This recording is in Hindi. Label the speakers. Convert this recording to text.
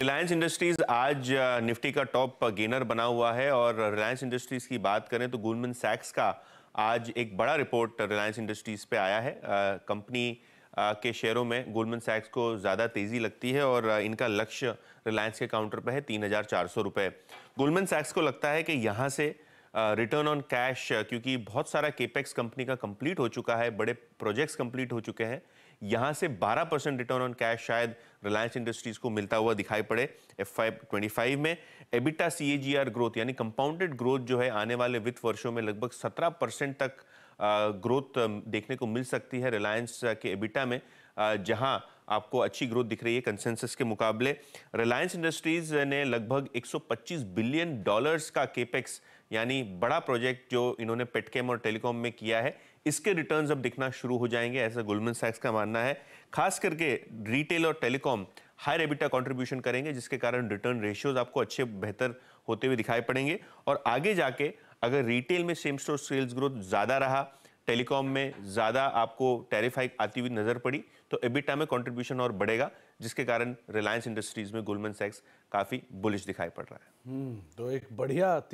Speaker 1: रिलायंस इंडस्ट्रीज आज निफ्टी का टॉप गेनर बना हुआ है और रिलायंस इंडस्ट्रीज की बात करें तो गोल्डमैन सैक्स का आज एक बड़ा रिपोर्ट रिलायंस इंडस्ट्रीज पे आया है कंपनी के शेयरों में गोल्डमैन सैक्स को ज़्यादा तेज़ी लगती है और इनका लक्ष्य रिलायंस के काउंटर पर है तीन हज़ार चार सौ रुपये गोल्डमैन सैक्स को लगता है कि यहाँ से रिटर्न ऑन कैश क्योंकि बहुत सारा केपेक्स कंपनी का कंप्लीट हो चुका है बड़े प्रोजेक्ट्स कंप्लीट हो चुके हैं यहाँ से 12 परसेंट रिटर्न ऑन कैश शायद रिलायंस इंडस्ट्रीज को मिलता हुआ दिखाई पड़े एफ फाइव में एबिटा सी ग्रोथ यानी कंपाउंडेड ग्रोथ जो है आने वाले वित्त वर्षों में लगभग सत्रह परसेंट तक ग्रोथ देखने को मिल सकती है रिलायंस के एबिटा में जहाँ आपको अच्छी ग्रोथ दिख रही है कंसेंसस के मुकाबले रिलायंस इंडस्ट्रीज ने लगभग 125 बिलियन डॉलर्स का केपेक्स यानी बड़ा प्रोजेक्ट जो इन्होंने पेटकेम और टेलीकॉम में किया है इसके रिटर्न्स अब दिखना शुरू हो जाएंगे ऐसा गोलमन सैक्स का मानना है खास करके रिटेल और टेलीकॉम हाई रेबिटा कॉन्ट्रीब्यूशन करेंगे जिसके कारण रिटर्न रेशियोज आपको अच्छे बेहतर होते हुए दिखाई पड़ेंगे और आगे जाके अगर रिटेल में सेम स्टोर सेल्स ग्रोथ ज़्यादा रहा टेलीकॉम में ज़्यादा आपको टैरिफ हाइक आती हुई नज़र पड़ी तो एबिटा में कंट्रीब्यूशन और बढ़ेगा जिसके कारण रिलायंस इंडस्ट्रीज़ में गोल्डमैन सैक्स काफ़ी बुलिश दिखाई पड़ रहा है हम्म, तो एक बढ़िया